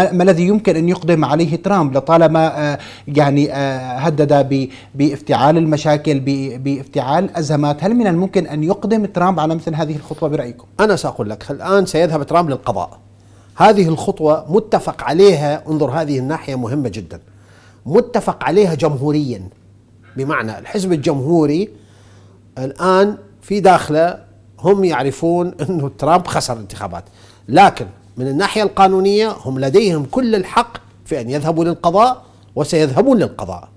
ما الذي يمكن ان يقدم عليه ترامب لطالما آه، يعني آه، هدد بافتعال المشاكل بافتعال ازمات، هل من الممكن ان يقدم ترامب على مثل هذه الخطوه برايكم؟ انا ساقول لك الان سيذهب ترامب للقضاء. هذه الخطوه متفق عليها انظر هذه الناحيه مهمه جدا. متفق عليها جمهوريا بمعنى الحزب الجمهوري الان في داخله هم يعرفون انه ترامب خسر الانتخابات، لكن من الناحية القانونية هم لديهم كل الحق في أن يذهبوا للقضاء وسيذهبون للقضاء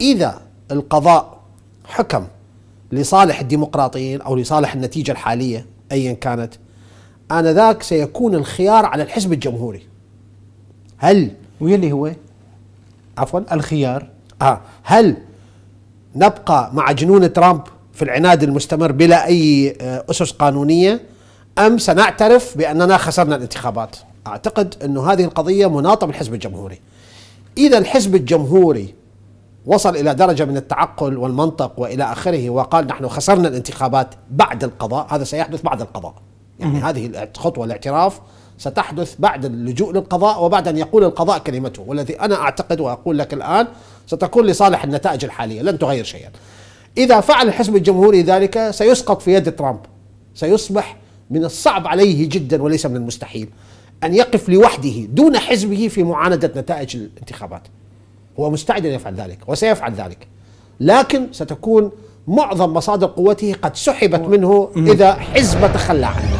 إذا القضاء حكم لصالح الديمقراطيين أو لصالح النتيجة الحالية أيا كانت آنذاك سيكون الخيار على الحزب الجمهوري هل ويلي هو عفوا الخيار آه هل نبقى مع جنون ترامب في العناد المستمر بلا أي آه، أسس قانونية أم سنعترف بأننا خسرنا الانتخابات أعتقد أن هذه القضية مناطة بالحزب الجمهوري إذا الحزب الجمهوري وصل إلى درجة من التعقل والمنطق وإلى آخره وقال نحن خسرنا الانتخابات بعد القضاء هذا سيحدث بعد القضاء يعني هذه الخطوة الاعتراف ستحدث بعد اللجوء للقضاء وبعد أن يقول القضاء كلمته والذي أنا أعتقد وأقول لك الآن ستكون لصالح النتائج الحالية لن تغير شيئا إذا فعل الحزب الجمهوري ذلك سيسقط في يد ترامب سيصبح من الصعب عليه جدا وليس من المستحيل أن يقف لوحده دون حزبه في معاندة نتائج الانتخابات هو مستعد أن يفعل ذلك وسيفعل ذلك لكن ستكون معظم مصادر قوته قد سحبت منه إذا حزب تخلى عنه